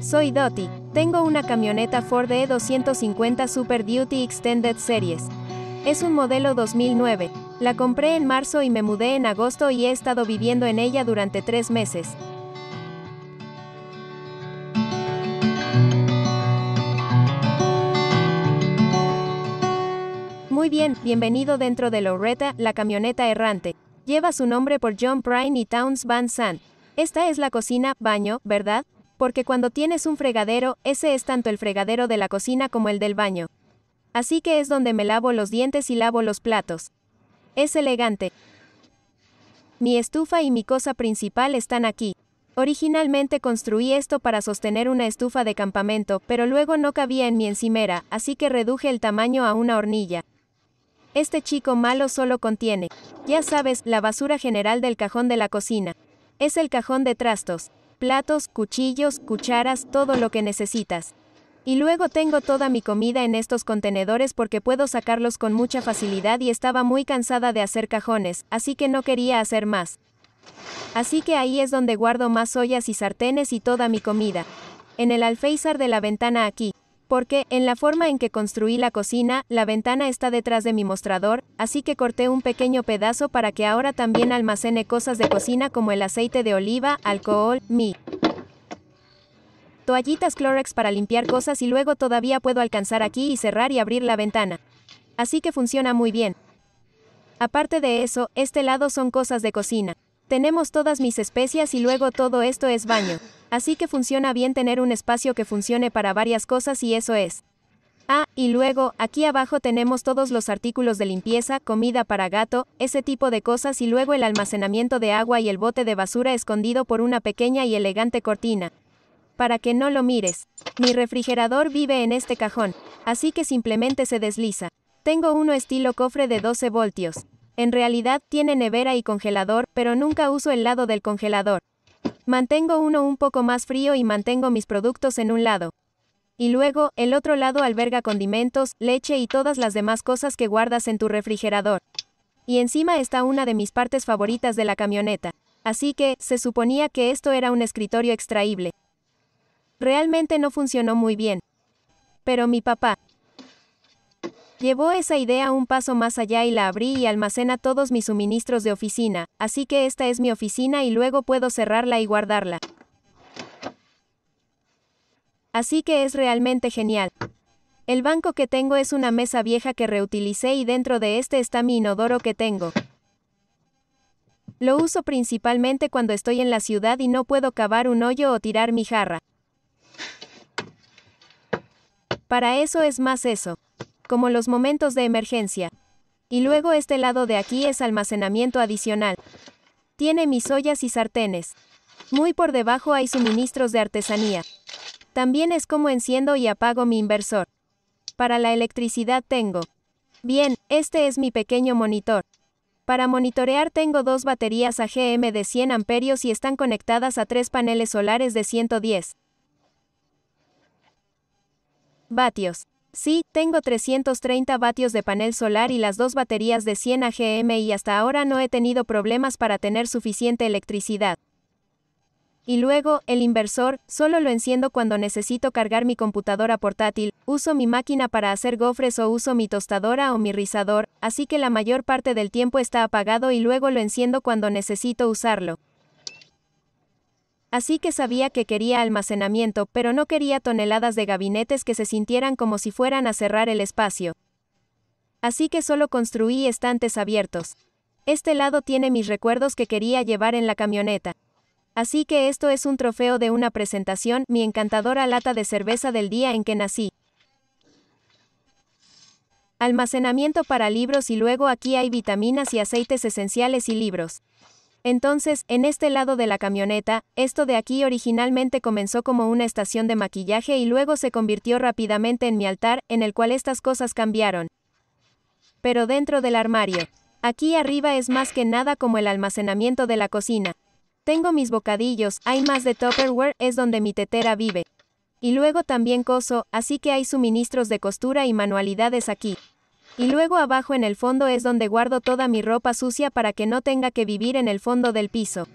Soy Dottie, tengo una camioneta Ford E250 Super Duty Extended Series. Es un modelo 2009, la compré en marzo y me mudé en agosto y he estado viviendo en ella durante tres meses. Muy bien, bienvenido dentro de Loretta, la camioneta errante. Lleva su nombre por John Prine y Towns Van Sant. Esta es la cocina, baño, ¿verdad? porque cuando tienes un fregadero, ese es tanto el fregadero de la cocina como el del baño. Así que es donde me lavo los dientes y lavo los platos. Es elegante. Mi estufa y mi cosa principal están aquí. Originalmente construí esto para sostener una estufa de campamento, pero luego no cabía en mi encimera, así que reduje el tamaño a una hornilla. Este chico malo solo contiene, ya sabes, la basura general del cajón de la cocina. Es el cajón de trastos platos, cuchillos, cucharas, todo lo que necesitas. Y luego tengo toda mi comida en estos contenedores porque puedo sacarlos con mucha facilidad y estaba muy cansada de hacer cajones, así que no quería hacer más. Así que ahí es donde guardo más ollas y sartenes y toda mi comida. En el alféizar de la ventana aquí porque, en la forma en que construí la cocina, la ventana está detrás de mi mostrador, así que corté un pequeño pedazo para que ahora también almacene cosas de cocina como el aceite de oliva, alcohol, mi toallitas Clorex para limpiar cosas y luego todavía puedo alcanzar aquí y cerrar y abrir la ventana. Así que funciona muy bien. Aparte de eso, este lado son cosas de cocina. Tenemos todas mis especias y luego todo esto es baño. Así que funciona bien tener un espacio que funcione para varias cosas y eso es. Ah, y luego, aquí abajo tenemos todos los artículos de limpieza, comida para gato, ese tipo de cosas y luego el almacenamiento de agua y el bote de basura escondido por una pequeña y elegante cortina. Para que no lo mires. Mi refrigerador vive en este cajón, así que simplemente se desliza. Tengo uno estilo cofre de 12 voltios. En realidad tiene nevera y congelador, pero nunca uso el lado del congelador. Mantengo uno un poco más frío y mantengo mis productos en un lado. Y luego, el otro lado alberga condimentos, leche y todas las demás cosas que guardas en tu refrigerador. Y encima está una de mis partes favoritas de la camioneta. Así que, se suponía que esto era un escritorio extraíble. Realmente no funcionó muy bien. Pero mi papá, Llevó esa idea un paso más allá y la abrí y almacena todos mis suministros de oficina, así que esta es mi oficina y luego puedo cerrarla y guardarla. Así que es realmente genial. El banco que tengo es una mesa vieja que reutilicé y dentro de este está mi inodoro que tengo. Lo uso principalmente cuando estoy en la ciudad y no puedo cavar un hoyo o tirar mi jarra. Para eso es más eso como los momentos de emergencia. Y luego este lado de aquí es almacenamiento adicional. Tiene mis ollas y sartenes. Muy por debajo hay suministros de artesanía. También es como enciendo y apago mi inversor. Para la electricidad tengo. Bien, este es mi pequeño monitor. Para monitorear tengo dos baterías AGM de 100 amperios y están conectadas a tres paneles solares de 110 vatios. Sí, tengo 330 vatios de panel solar y las dos baterías de 100 AGM y hasta ahora no he tenido problemas para tener suficiente electricidad. Y luego, el inversor, solo lo enciendo cuando necesito cargar mi computadora portátil, uso mi máquina para hacer gofres o uso mi tostadora o mi rizador, así que la mayor parte del tiempo está apagado y luego lo enciendo cuando necesito usarlo. Así que sabía que quería almacenamiento, pero no quería toneladas de gabinetes que se sintieran como si fueran a cerrar el espacio. Así que solo construí estantes abiertos. Este lado tiene mis recuerdos que quería llevar en la camioneta. Así que esto es un trofeo de una presentación, mi encantadora lata de cerveza del día en que nací. Almacenamiento para libros y luego aquí hay vitaminas y aceites esenciales y libros. Entonces, en este lado de la camioneta, esto de aquí originalmente comenzó como una estación de maquillaje y luego se convirtió rápidamente en mi altar, en el cual estas cosas cambiaron. Pero dentro del armario. Aquí arriba es más que nada como el almacenamiento de la cocina. Tengo mis bocadillos, hay más de Tupperware, es donde mi tetera vive. Y luego también coso, así que hay suministros de costura y manualidades aquí. Y luego abajo en el fondo es donde guardo toda mi ropa sucia para que no tenga que vivir en el fondo del piso.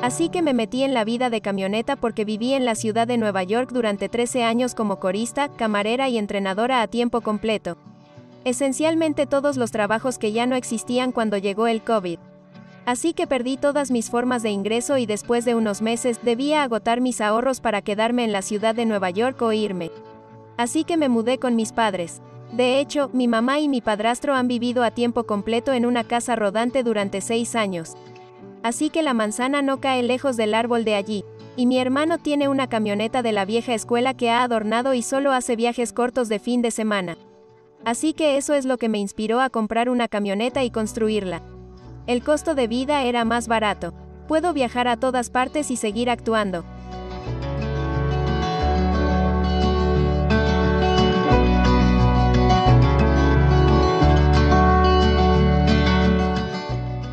Así que me metí en la vida de camioneta porque viví en la ciudad de Nueva York durante 13 años como corista, camarera y entrenadora a tiempo completo. Esencialmente todos los trabajos que ya no existían cuando llegó el COVID. Así que perdí todas mis formas de ingreso y después de unos meses debía agotar mis ahorros para quedarme en la ciudad de Nueva York o irme. Así que me mudé con mis padres. De hecho, mi mamá y mi padrastro han vivido a tiempo completo en una casa rodante durante seis años. Así que la manzana no cae lejos del árbol de allí. Y mi hermano tiene una camioneta de la vieja escuela que ha adornado y solo hace viajes cortos de fin de semana. Así que eso es lo que me inspiró a comprar una camioneta y construirla. El costo de vida era más barato. Puedo viajar a todas partes y seguir actuando.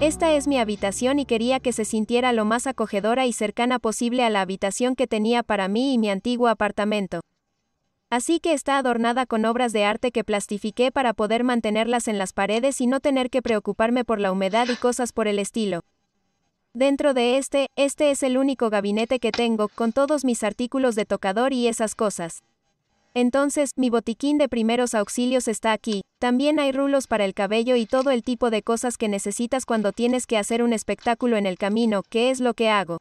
Esta es mi habitación y quería que se sintiera lo más acogedora y cercana posible a la habitación que tenía para mí y mi antiguo apartamento. Así que está adornada con obras de arte que plastifiqué para poder mantenerlas en las paredes y no tener que preocuparme por la humedad y cosas por el estilo. Dentro de este, este es el único gabinete que tengo, con todos mis artículos de tocador y esas cosas. Entonces, mi botiquín de primeros auxilios está aquí, también hay rulos para el cabello y todo el tipo de cosas que necesitas cuando tienes que hacer un espectáculo en el camino, que es lo que hago.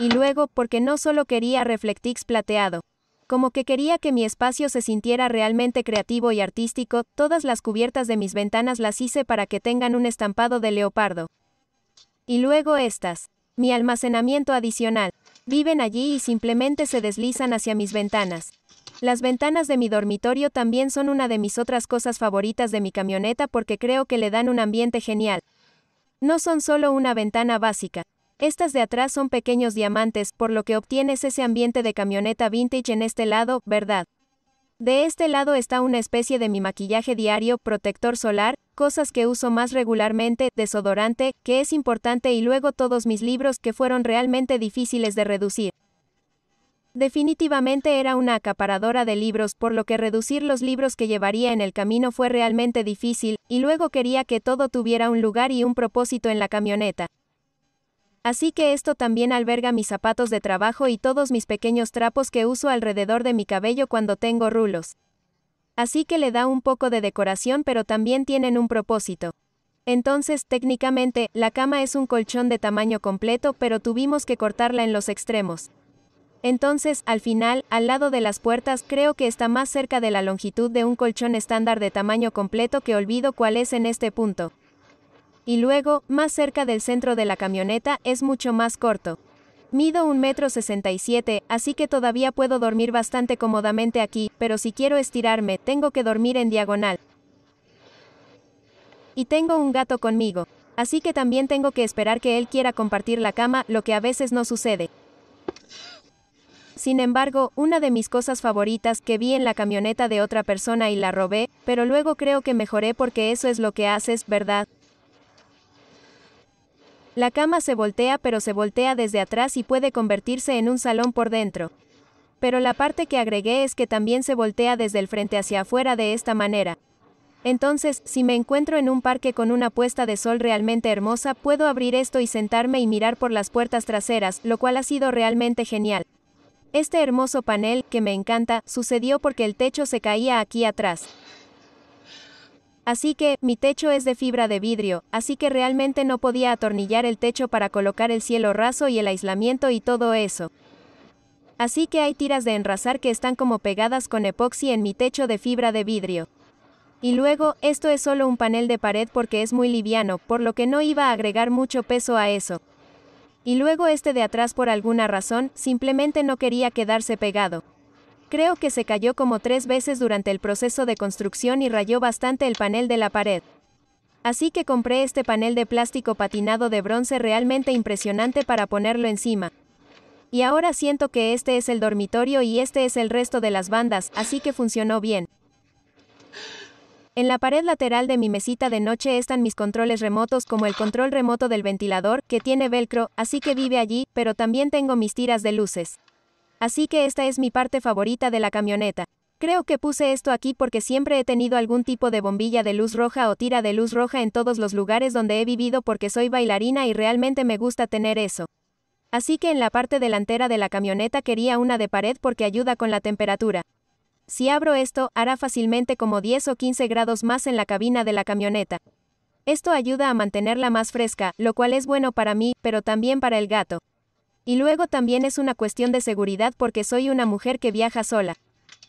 Y luego, porque no solo quería reflectix plateado, como que quería que mi espacio se sintiera realmente creativo y artístico, todas las cubiertas de mis ventanas las hice para que tengan un estampado de leopardo. Y luego estas. Mi almacenamiento adicional. Viven allí y simplemente se deslizan hacia mis ventanas. Las ventanas de mi dormitorio también son una de mis otras cosas favoritas de mi camioneta porque creo que le dan un ambiente genial. No son solo una ventana básica, estas de atrás son pequeños diamantes, por lo que obtienes ese ambiente de camioneta vintage en este lado, ¿verdad? De este lado está una especie de mi maquillaje diario, protector solar, cosas que uso más regularmente, desodorante, que es importante y luego todos mis libros que fueron realmente difíciles de reducir. Definitivamente era una acaparadora de libros, por lo que reducir los libros que llevaría en el camino fue realmente difícil, y luego quería que todo tuviera un lugar y un propósito en la camioneta. Así que esto también alberga mis zapatos de trabajo y todos mis pequeños trapos que uso alrededor de mi cabello cuando tengo rulos. Así que le da un poco de decoración pero también tienen un propósito. Entonces, técnicamente, la cama es un colchón de tamaño completo pero tuvimos que cortarla en los extremos. Entonces, al final, al lado de las puertas, creo que está más cerca de la longitud de un colchón estándar de tamaño completo que olvido cuál es en este punto y luego, más cerca del centro de la camioneta, es mucho más corto. Mido 1,67 metro así que todavía puedo dormir bastante cómodamente aquí, pero si quiero estirarme, tengo que dormir en diagonal. Y tengo un gato conmigo. Así que también tengo que esperar que él quiera compartir la cama, lo que a veces no sucede. Sin embargo, una de mis cosas favoritas que vi en la camioneta de otra persona y la robé, pero luego creo que mejoré porque eso es lo que haces, ¿verdad? La cama se voltea pero se voltea desde atrás y puede convertirse en un salón por dentro. Pero la parte que agregué es que también se voltea desde el frente hacia afuera de esta manera. Entonces, si me encuentro en un parque con una puesta de sol realmente hermosa, puedo abrir esto y sentarme y mirar por las puertas traseras, lo cual ha sido realmente genial. Este hermoso panel, que me encanta, sucedió porque el techo se caía aquí atrás. Así que, mi techo es de fibra de vidrio, así que realmente no podía atornillar el techo para colocar el cielo raso y el aislamiento y todo eso. Así que hay tiras de enrasar que están como pegadas con epoxi en mi techo de fibra de vidrio. Y luego, esto es solo un panel de pared porque es muy liviano, por lo que no iba a agregar mucho peso a eso. Y luego este de atrás por alguna razón, simplemente no quería quedarse pegado. Creo que se cayó como tres veces durante el proceso de construcción y rayó bastante el panel de la pared. Así que compré este panel de plástico patinado de bronce realmente impresionante para ponerlo encima. Y ahora siento que este es el dormitorio y este es el resto de las bandas, así que funcionó bien. En la pared lateral de mi mesita de noche están mis controles remotos como el control remoto del ventilador, que tiene velcro, así que vive allí, pero también tengo mis tiras de luces. Así que esta es mi parte favorita de la camioneta. Creo que puse esto aquí porque siempre he tenido algún tipo de bombilla de luz roja o tira de luz roja en todos los lugares donde he vivido porque soy bailarina y realmente me gusta tener eso. Así que en la parte delantera de la camioneta quería una de pared porque ayuda con la temperatura. Si abro esto, hará fácilmente como 10 o 15 grados más en la cabina de la camioneta. Esto ayuda a mantenerla más fresca, lo cual es bueno para mí, pero también para el gato. Y luego también es una cuestión de seguridad porque soy una mujer que viaja sola.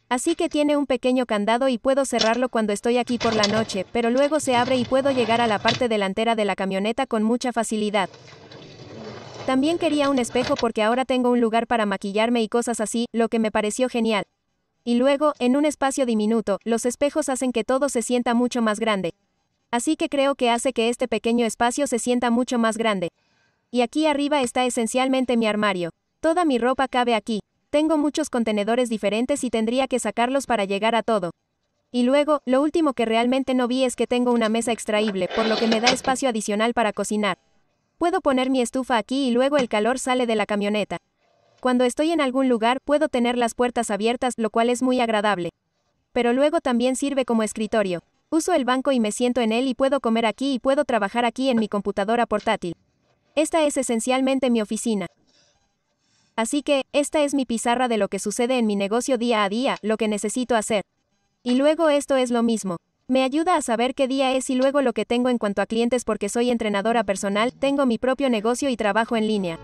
Así que tiene un pequeño candado y puedo cerrarlo cuando estoy aquí por la noche, pero luego se abre y puedo llegar a la parte delantera de la camioneta con mucha facilidad. También quería un espejo porque ahora tengo un lugar para maquillarme y cosas así, lo que me pareció genial. Y luego, en un espacio diminuto, los espejos hacen que todo se sienta mucho más grande. Así que creo que hace que este pequeño espacio se sienta mucho más grande. Y aquí arriba está esencialmente mi armario. Toda mi ropa cabe aquí. Tengo muchos contenedores diferentes y tendría que sacarlos para llegar a todo. Y luego, lo último que realmente no vi es que tengo una mesa extraíble, por lo que me da espacio adicional para cocinar. Puedo poner mi estufa aquí y luego el calor sale de la camioneta. Cuando estoy en algún lugar, puedo tener las puertas abiertas, lo cual es muy agradable. Pero luego también sirve como escritorio. Uso el banco y me siento en él y puedo comer aquí y puedo trabajar aquí en mi computadora portátil. Esta es esencialmente mi oficina. Así que, esta es mi pizarra de lo que sucede en mi negocio día a día, lo que necesito hacer. Y luego esto es lo mismo. Me ayuda a saber qué día es y luego lo que tengo en cuanto a clientes porque soy entrenadora personal, tengo mi propio negocio y trabajo en línea.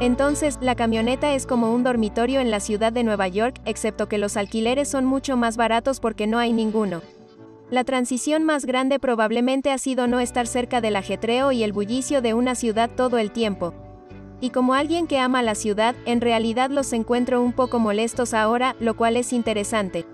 Entonces, la camioneta es como un dormitorio en la ciudad de Nueva York, excepto que los alquileres son mucho más baratos porque no hay ninguno. La transición más grande probablemente ha sido no estar cerca del ajetreo y el bullicio de una ciudad todo el tiempo. Y como alguien que ama la ciudad, en realidad los encuentro un poco molestos ahora, lo cual es interesante.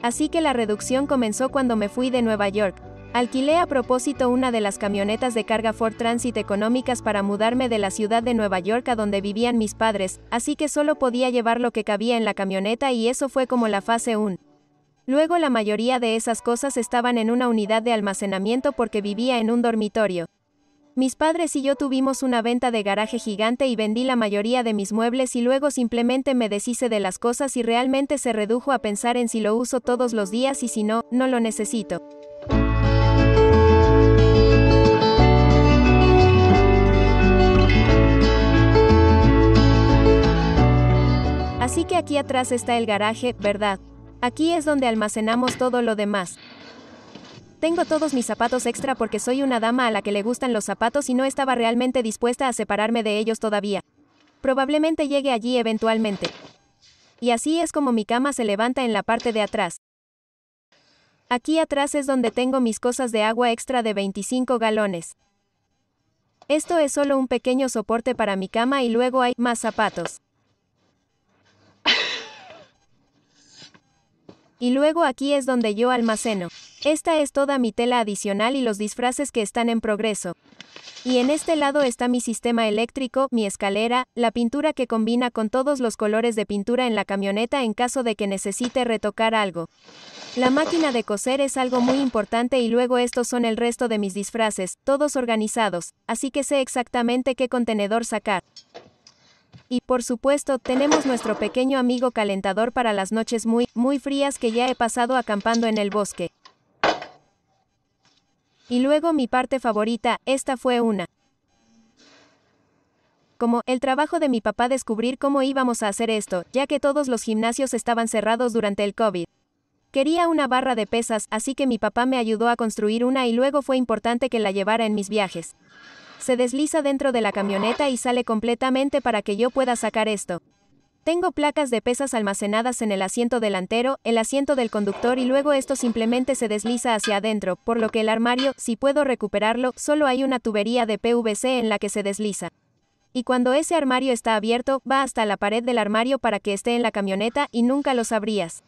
Así que la reducción comenzó cuando me fui de Nueva York. Alquilé a propósito una de las camionetas de carga Ford Transit económicas para mudarme de la ciudad de Nueva York a donde vivían mis padres, así que solo podía llevar lo que cabía en la camioneta y eso fue como la fase 1. Luego la mayoría de esas cosas estaban en una unidad de almacenamiento porque vivía en un dormitorio. Mis padres y yo tuvimos una venta de garaje gigante y vendí la mayoría de mis muebles y luego simplemente me deshice de las cosas y realmente se redujo a pensar en si lo uso todos los días y si no, no lo necesito. Así que aquí atrás está el garaje, ¿verdad? Aquí es donde almacenamos todo lo demás. Tengo todos mis zapatos extra porque soy una dama a la que le gustan los zapatos y no estaba realmente dispuesta a separarme de ellos todavía. Probablemente llegue allí eventualmente. Y así es como mi cama se levanta en la parte de atrás. Aquí atrás es donde tengo mis cosas de agua extra de 25 galones. Esto es solo un pequeño soporte para mi cama y luego hay más zapatos. Y luego aquí es donde yo almaceno. Esta es toda mi tela adicional y los disfraces que están en progreso. Y en este lado está mi sistema eléctrico, mi escalera, la pintura que combina con todos los colores de pintura en la camioneta en caso de que necesite retocar algo. La máquina de coser es algo muy importante y luego estos son el resto de mis disfraces, todos organizados, así que sé exactamente qué contenedor sacar. Y, por supuesto, tenemos nuestro pequeño amigo calentador para las noches muy, muy frías que ya he pasado acampando en el bosque. Y luego mi parte favorita, esta fue una. Como, el trabajo de mi papá descubrir cómo íbamos a hacer esto, ya que todos los gimnasios estaban cerrados durante el COVID. Quería una barra de pesas, así que mi papá me ayudó a construir una y luego fue importante que la llevara en mis viajes. Se desliza dentro de la camioneta y sale completamente para que yo pueda sacar esto. Tengo placas de pesas almacenadas en el asiento delantero, el asiento del conductor y luego esto simplemente se desliza hacia adentro, por lo que el armario, si puedo recuperarlo, solo hay una tubería de PVC en la que se desliza. Y cuando ese armario está abierto, va hasta la pared del armario para que esté en la camioneta y nunca lo sabrías.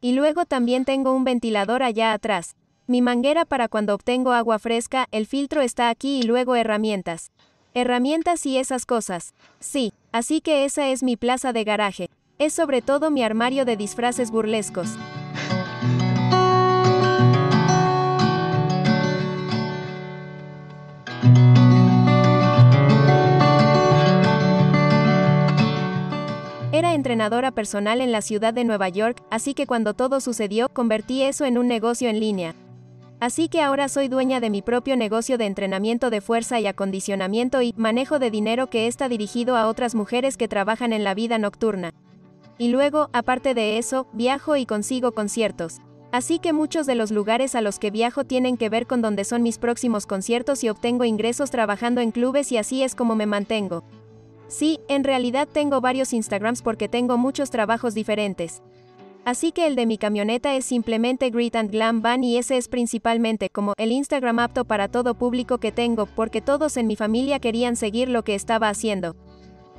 Y luego también tengo un ventilador allá atrás. Mi manguera para cuando obtengo agua fresca, el filtro está aquí y luego herramientas. Herramientas y esas cosas. Sí, así que esa es mi plaza de garaje. Es sobre todo mi armario de disfraces burlescos. Era entrenadora personal en la ciudad de Nueva York, así que cuando todo sucedió, convertí eso en un negocio en línea. Así que ahora soy dueña de mi propio negocio de entrenamiento de fuerza y acondicionamiento y manejo de dinero que está dirigido a otras mujeres que trabajan en la vida nocturna. Y luego, aparte de eso, viajo y consigo conciertos. Así que muchos de los lugares a los que viajo tienen que ver con donde son mis próximos conciertos y obtengo ingresos trabajando en clubes y así es como me mantengo. Sí, en realidad tengo varios Instagrams porque tengo muchos trabajos diferentes. Así que el de mi camioneta es simplemente Grit and Glam Van y ese es principalmente como el Instagram apto para todo público que tengo porque todos en mi familia querían seguir lo que estaba haciendo.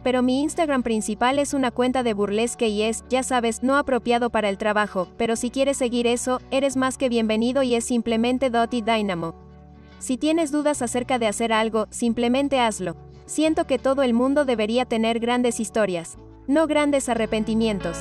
Pero mi Instagram principal es una cuenta de burlesque y es, ya sabes, no apropiado para el trabajo, pero si quieres seguir eso, eres más que bienvenido y es simplemente Dotty Dynamo. Si tienes dudas acerca de hacer algo, simplemente hazlo. Siento que todo el mundo debería tener grandes historias, no grandes arrepentimientos.